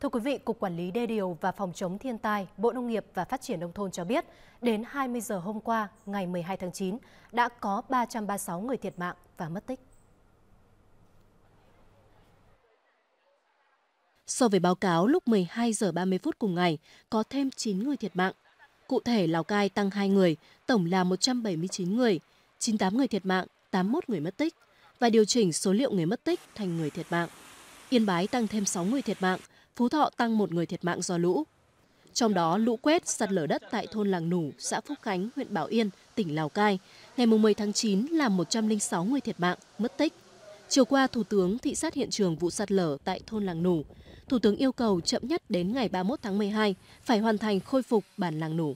Thưa quý vị, Cục Quản lý Đê điều và Phòng chống thiên tai, Bộ Nông nghiệp và Phát triển Nông thôn cho biết, đến 20 giờ hôm qua, ngày 12 tháng 9, đã có 336 người thiệt mạng và mất tích. So với báo cáo lúc 12 giờ 30 phút cùng ngày, có thêm 9 người thiệt mạng. Cụ thể, Lào Cai tăng 2 người, tổng là 179 người, 98 người thiệt mạng, 81 người mất tích và điều chỉnh số liệu người mất tích thành người thiệt mạng. Yên Bái tăng thêm 6 người thiệt mạng, Phú Thọ tăng một người thiệt mạng do lũ. Trong đó, lũ quét sạt lở đất tại thôn Làng Nủ, xã Phúc Khánh, huyện Bảo Yên, tỉnh Lào Cai, ngày 10 tháng 9 làm 106 người thiệt mạng, mất tích. Chiều qua, Thủ tướng thị sát hiện trường vụ sạt lở tại thôn Làng Nủ. Thủ tướng yêu cầu chậm nhất đến ngày 31 tháng 12 phải hoàn thành khôi phục bản Làng Nủ.